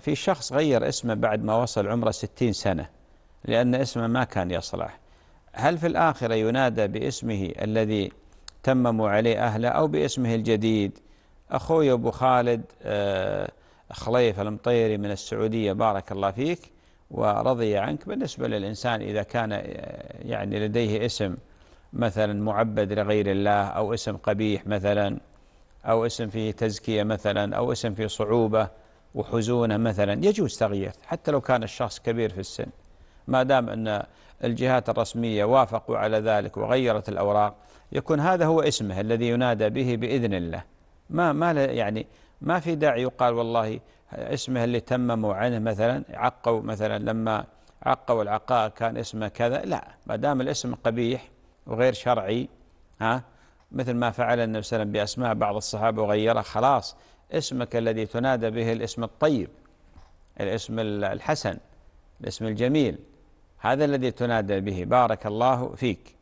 في شخص غير اسمه بعد ما وصل عمره ستين سنة لأن اسمه ما كان يصلح هل في الآخرة ينادى باسمه الذي تمموا عليه أهله أو باسمه الجديد أخوي أبو خالد آه، خليف المطيري من السعودية بارك الله فيك ورضي عنك بالنسبة للإنسان إذا كان آه، يعني لديه اسم مثلا معبد لغير الله أو اسم قبيح مثلا أو اسم فيه تزكية مثلا أو اسم فيه صعوبة وحزونه مثلا يجوز تغيير حتى لو كان الشخص كبير في السن ما دام أن الجهات الرسمية وافقوا على ذلك وغيرت الأوراق يكون هذا هو اسمه الذي ينادى به بإذن الله ما ما يعني ما في داعي يقال والله اسمه اللي تمموا عنه مثلا عقوا مثلا لما عقوا العقاء كان اسمه كذا لا ما دام الاسم قبيح وغير شرعي ها مثل ما فعل النبي صلى الله عليه وسلم بأسماء بعض الصحابة وغيره خلاص اسمك الذي تنادى به الاسم الطيب الاسم الحسن الاسم الجميل هذا الذي تنادى به بارك الله فيك